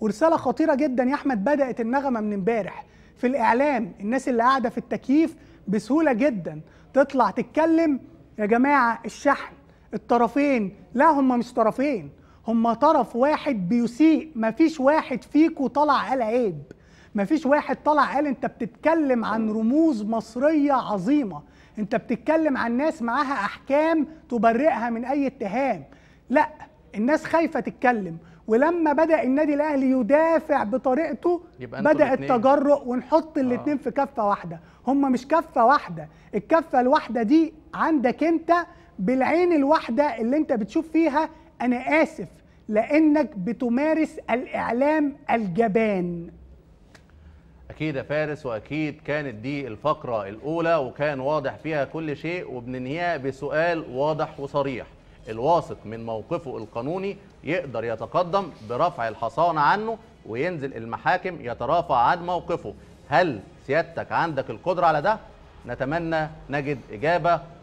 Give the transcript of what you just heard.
ورساله خطيره جدا يا احمد بدات النغمه من امبارح في الاعلام الناس اللي قاعده في التكييف بسهوله جدا تطلع تتكلم يا جماعه الشحن الطرفين لا هم مش طرفين هم طرف واحد بيسيء مفيش واحد فيكو طلع قال عيب مفيش واحد طلع قال انت بتتكلم عن رموز مصريه عظيمه انت بتتكلم عن ناس معاها احكام تبرئها من اي اتهام لا الناس خايفه تتكلم ولما بدا النادي الاهلي يدافع بطريقته بدا التجرؤ ونحط آه. الاثنين في كفه واحده هم مش كفه واحده الكفه الواحده دي عندك انت بالعين الواحده اللي انت بتشوف فيها انا اسف لانك بتمارس الاعلام الجبان اكيد يا فارس واكيد كانت دي الفقره الاولى وكان واضح فيها كل شيء وبننهيها بسؤال واضح وصريح الواثق من موقفه القانوني يقدر يتقدم برفع الحصانه عنه وينزل المحاكم يترافع عن موقفه هل سيادتك عندك القدره على ده نتمنى نجد اجابه